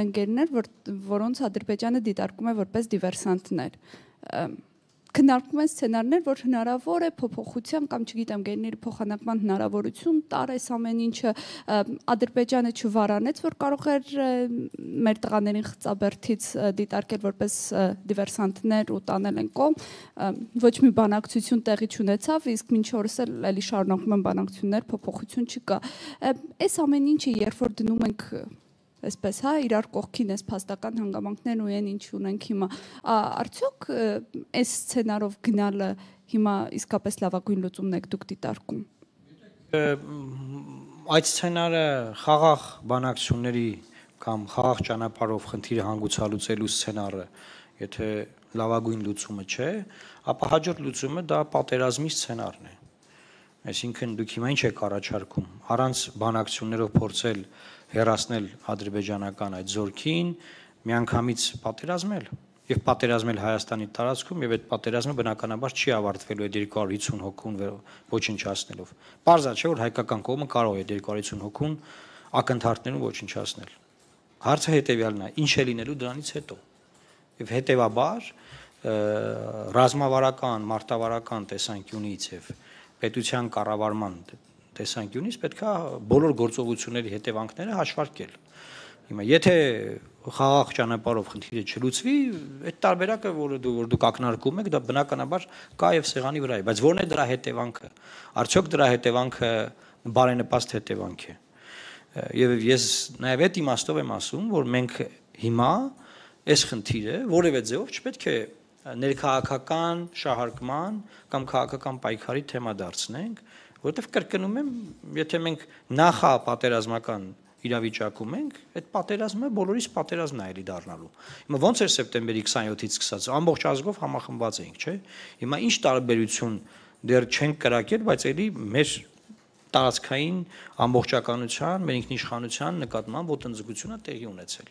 ընկերներ, որ որոնց Ադրբեջանը դիտարկում է որպես դիվերսանտներ։ Քննարկում են սցենարներ, որ հնարավոր է փոփոխության կամ չգիտեմ, գերների փոխանակման հնարավորություն տար այս ամեն ինչը Ադրբեջանը չվարանեց, որ կարող էր մեր տղաներին խծաբերթից դիտարկել որպես դիվերսանտներ ու տանել են կողմ։ Ոչ մի բանակցություն տեղի չունեցավ, իսկ մինչ օրս էլ էլի շարունակում են բանակցություններ, փոփոխություն չկա։ Այս ամեն ինչը երբ որ դնում ենք այսպես, հա, իրար կողքին էս փաստական հանգամանքներն ու այն ինչ ունենք հիմա։ Արդյոք այս սցենարով գնալը հիմա իսկապես լավագույն լուծումն է դուք դիտարկում։ Այդ սցենարը խաղաղ բանակցությունների կամ խաղաղ ճանապարհով խնդիրը հանգուցալուծելու սցենարը, եթե լավագույն լուծումը չէ, ապա հաջորդ լուծումը դա պատերազմի սցենարն է Այսինքն դուք հիմա ինչ եք առաջարկում։ Առանց բանակցություններով փորձել հերացնել ադրբեջանական այդ զորքին, միանգամից պատերազմել եւ պատերազմել Հայաստանի տարածքում եւ այդ պատերազմը բնականաբար չի ավարտվելու այդ 250 հոգուն ոչնչացնելով։ Պարզա չէ որ հայկական կողմը կարող է 250 հոգուն ակնթարթներում ոչնչացնել։ Հարցը հետեւյալն է. ինչ է լինելու դրանից հետո։ Եվ հետեւաբար ռազմավարական, մարտավարական տեսանկյունից եւ և պետության կառավարման տեսանկյունից պետքա բոլոր գործողությունների հետևանքները հաշվարկել։ Հիմա եթե խաղաղ ճանապարհով խնդիրը չլուծվի, այդ տարբերակը, որը դու որ դուք ակնարկում եք, դա բնականաբար կա եւ սեղանի վրա է, բայց ո՞րն է դրա հետևանքը։ Արդյոք դրա հետևանքը բարենպաստ հետևանք է։ Եվ ես նաեւ այդ իմաստով եմ ասում, որ մենք հիմա այս խնդիրը որևէ ձեւով չպետք է ներքաղաքական շահարկման կամ քաղաքական պայքարի թեմա դարձնենք, որովհետև կրկնում եմ, եթե մենք նախա պատերազմական իրավիճակում ենք, այդ պատերազմը բոլորիս պատերազմն է էլի դառնալու։ Հիմա ոնց էր սեպտեմբերի 27-ից սկսած, ամբողջ ազգով համախմբված էինք, չէ՞։ Հիմա ինչ տարբերություն դեռ չենք կրակել, բայց էլի մեր տարածքային ամբողջականության, մեր ինքնիշխանության նկատմամբ ոտնձգությունը տեղի ունեցել։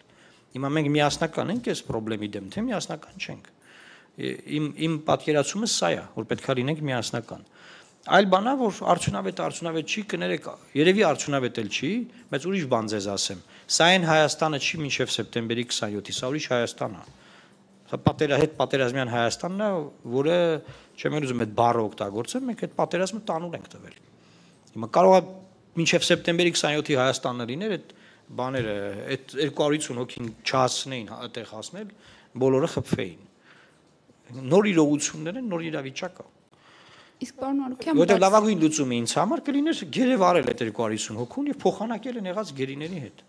Հիմա մենք միասնական ենք այս խնդրի դեմ, թե միասնական չենք իմ իմ պատկերացումը սա է, որ պետքա լինենք միասնական։ Այլ բանա որ արդյունավետ արդյունավետ չի, կներեք, երևի արդյունավետ էլ չի, բայց ուրիշ բան ձեզ ասեմ։ Սա այն Հայաստանը չի մինչև սեպտեմբերի 27-ի, սա ուրիշ Հայաստան է։ Սա պատերա հետ պատերազմյան Հայաստանն է, որը չեմ ուզում այդ բառը օգտագործեմ, մենք այդ պատերազմը տանուլ ենք տվել։ Հիմա կարող է մինչև սեպտեմբերի 27-ի Հայաստանը լիներ, այդ բաները այդ 250 հոգին չհասնեին այդտեղ հասնել, բոլորը խփվեին նոր իրողություններ են, նոր իրավիճակ է։ Իսկ պարոն Արուքյան, որտեղ լավագույն լուծումը ինձ համար կլիներ գերեվարել այդ 250 հոգուն եւ փոխանակել են եղած գերիների հետ։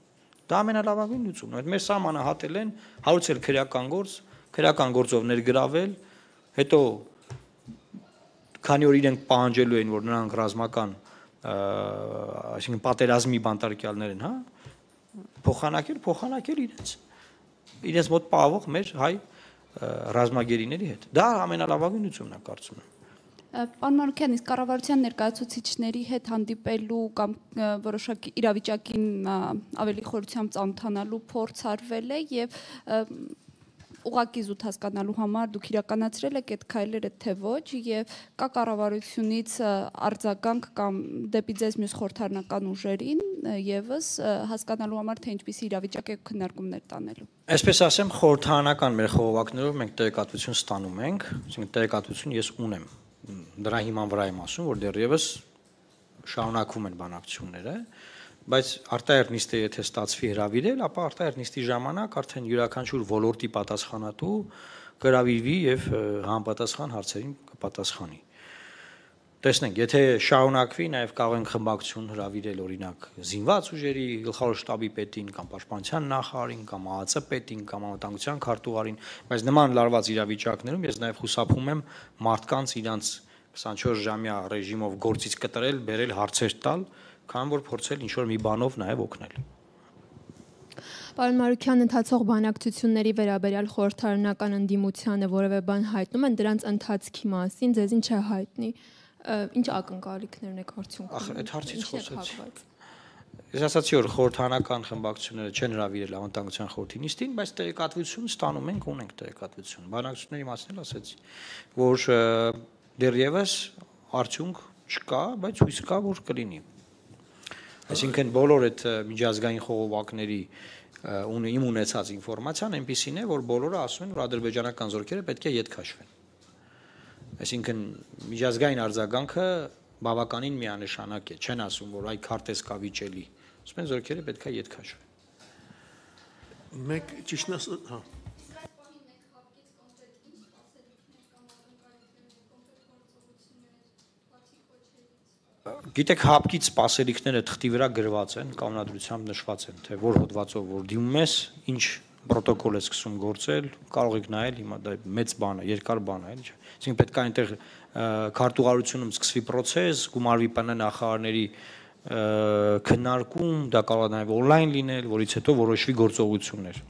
Դա ամենալավագույն լուծումն է։ Այդ մեր սահմանը հատել են, հարուցել քրեական գործ, քրեական գործով ներգրավել, հետո քանի որ իրենք պահանջելու են, որ նրանք ռազմական, այսինքն պատերազմի բանտարկյալներ են, հա, փոխանակել, փոխանակել իրենց իրենց մոտ պահվող մեր հայ ռազմագերիների հետ։ Դա ամենալավագույնությունն է կարծում եմ։ Պարոն Մարուկյան, իսկ կառավարության ներկայացուցիչների հետ հանդիպելու կամ որոշակի իրավիճակին ավելի խորությամբ ծանոթանալու փորձ արվել է եւ ուղակի զուտ հասկանալու համար դուք իրականացրել եք այդ քայլերը թե ոչ եւ կա կառավարությունից արձագանք կամ դեպի ձեզ մյուս խորհրդարանական ուժերին եւս հասկանալու համար թե ինչպիսի իրավիճակ է քննարկումներ տանելու։ Այսպես ասեմ, խորհրդարանական մեր խողովակներով մենք տեղեկատվություն ստանում ենք, այսինքն տեղեկատվություն ես ունեմ։ Դրա հիման վրա եմ ասում, որ դեռևս շարունակվում են բանակցությունները։ դե բայց արտահեր նիստը եթե ստացվի հravirել, ապա արտահեր նիստի ժամանակ արդեն յուրաքանչյուր ոլորտի պատասխանատու գրավիրվի եւ համապատասխան հարցերին կպատասխանի։ Տեսնենք, եթե շարունակվի, նաև կարող են խմբակցություն հravirել օրինակ զինված ուժերի գլխավոր շտաբի պետին կամ պաշտպանության նախարարին կամ ԱԱՑ պետին կամ անվտանգության քարտուղարին, բայց նման լարված իրավիճակներում ես նաև խուսափում եմ մարդկանց իրանց 24 ժամյա ռեժիմով գործից կտրել, բերել հարցեր տալ, քան որ փորձել ինչ որ մի բանով նաև օգնել։ Պարոն Մարուկյան ընթացող բանակցությունների վերաբերյալ խորհրդարանական ընդդիմությանը որևէ բան հայտնում են դրանց ընթացքի մասին, ձեզ ինչ է հայտնի, ինչ ակնկալիքներն եք արդյունքում։ Ախր այդ հարցից խոսեցի։ Ես ասացի որ խորհրդանական խմբակցությունները չեն հravirել անվտանգության խորհրդի նիստին, բայց տեղեկատվություն ստանում ենք, ունենք տեղեկատվություն։ Բանակցությունների մասին էլ ասացի, որ դեռևս արդյունք չկա, բայց հույս կա, որ կլինի։ Այսինքն բոլոր այդ միջազգային խողովակների ունի իմ ունեցած ինֆորմացիան այնպեսին է, որ բոլորը ասում են, որ ադրբեջանական զորքերը պետք է ետ քաշվեն։ Այսինքն միջազգային արձագանքը բավականին միանշանակ է, չեն ասում, որ այ քարտեզ կա վիճելի։ Ասում են զորքերը պետք է ետ քաշվեն։ Մեկ ճիշտ ասած, հա Գիտեք, հապկից սպասելիքները թղթի վրա գրված են, կանոնադրությամբ նշված են, թե որ հոդվածով որ դիմում ես, ինչ պրոտոկոլ է սկսում գործել, կարող եք նայել, հիմա դա մեծ բան է, երկար բան է, էլի չէ։ Այսինքն պետք է այնտեղ քարտուղարությունում սկսվի process, գումարվի ՊՆ նախարարների քննարկում, դա կարող է նաև on-line լինել, որից հետո որոշվի գործողություններ։